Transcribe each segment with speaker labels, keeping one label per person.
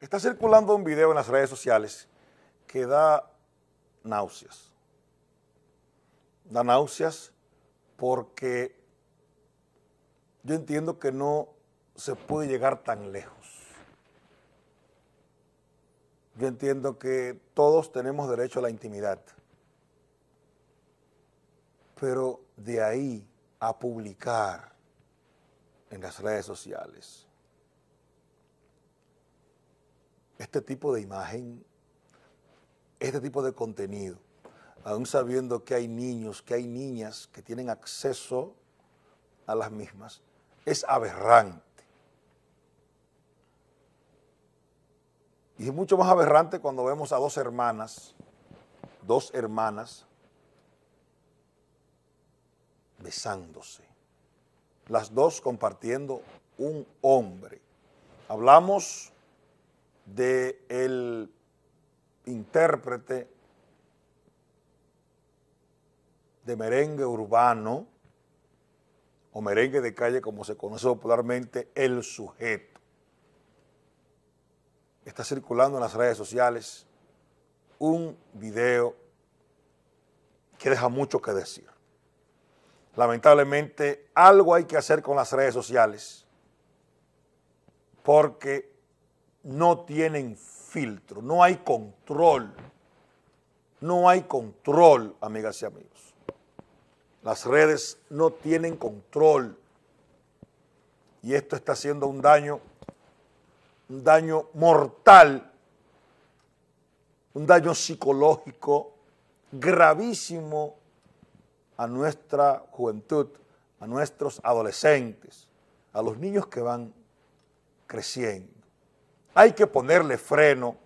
Speaker 1: Está circulando un video en las redes sociales que da náuseas. Da náuseas porque yo entiendo que no se puede llegar tan lejos. Yo entiendo que todos tenemos derecho a la intimidad. Pero de ahí a publicar en las redes sociales este tipo de imagen, este tipo de contenido, aún sabiendo que hay niños, que hay niñas que tienen acceso a las mismas, es aberrante. Y es mucho más aberrante cuando vemos a dos hermanas, dos hermanas, besándose. Las dos compartiendo un hombre. Hablamos del intérprete de merengue urbano o merengue de calle como se conoce popularmente, el sujeto. Está circulando en las redes sociales un video que deja mucho que decir. Lamentablemente, algo hay que hacer con las redes sociales porque no tienen filtro, no hay control. No hay control, amigas y amigos. Las redes no tienen control. Y esto está haciendo un daño, un daño mortal, un daño psicológico gravísimo a nuestra juventud, a nuestros adolescentes, a los niños que van creciendo. Hay que ponerle freno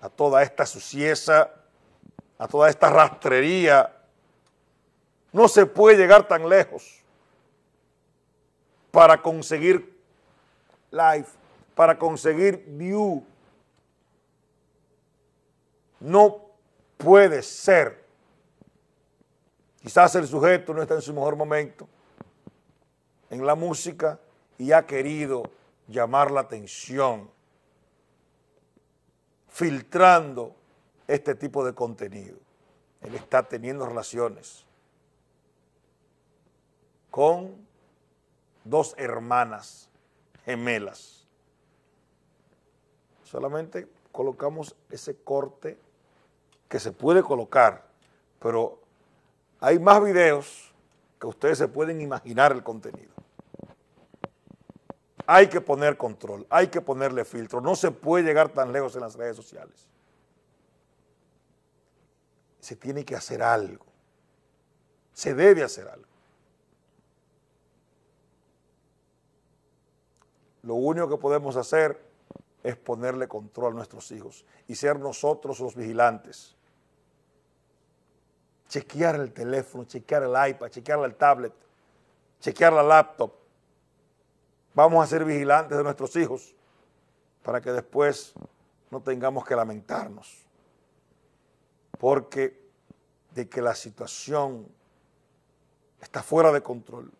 Speaker 1: a toda esta sucieza, a toda esta rastrería. No se puede llegar tan lejos para conseguir life, para conseguir view. No puede ser. Quizás el sujeto no está en su mejor momento en la música y ha querido llamar la atención filtrando este tipo de contenido. Él está teniendo relaciones con dos hermanas gemelas. Solamente colocamos ese corte que se puede colocar, pero hay más videos que ustedes se pueden imaginar el contenido. Hay que poner control, hay que ponerle filtro. No se puede llegar tan lejos en las redes sociales. Se tiene que hacer algo. Se debe hacer algo. Lo único que podemos hacer es ponerle control a nuestros hijos y ser nosotros los vigilantes. Chequear el teléfono, chequear el iPad, chequear el tablet, chequear la laptop Vamos a ser vigilantes de nuestros hijos para que después no tengamos que lamentarnos. Porque de que la situación está fuera de control,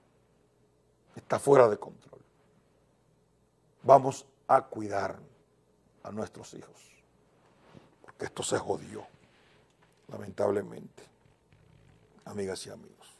Speaker 1: está fuera de control. Vamos a cuidar a nuestros hijos, porque esto se jodió, lamentablemente, amigas y amigos.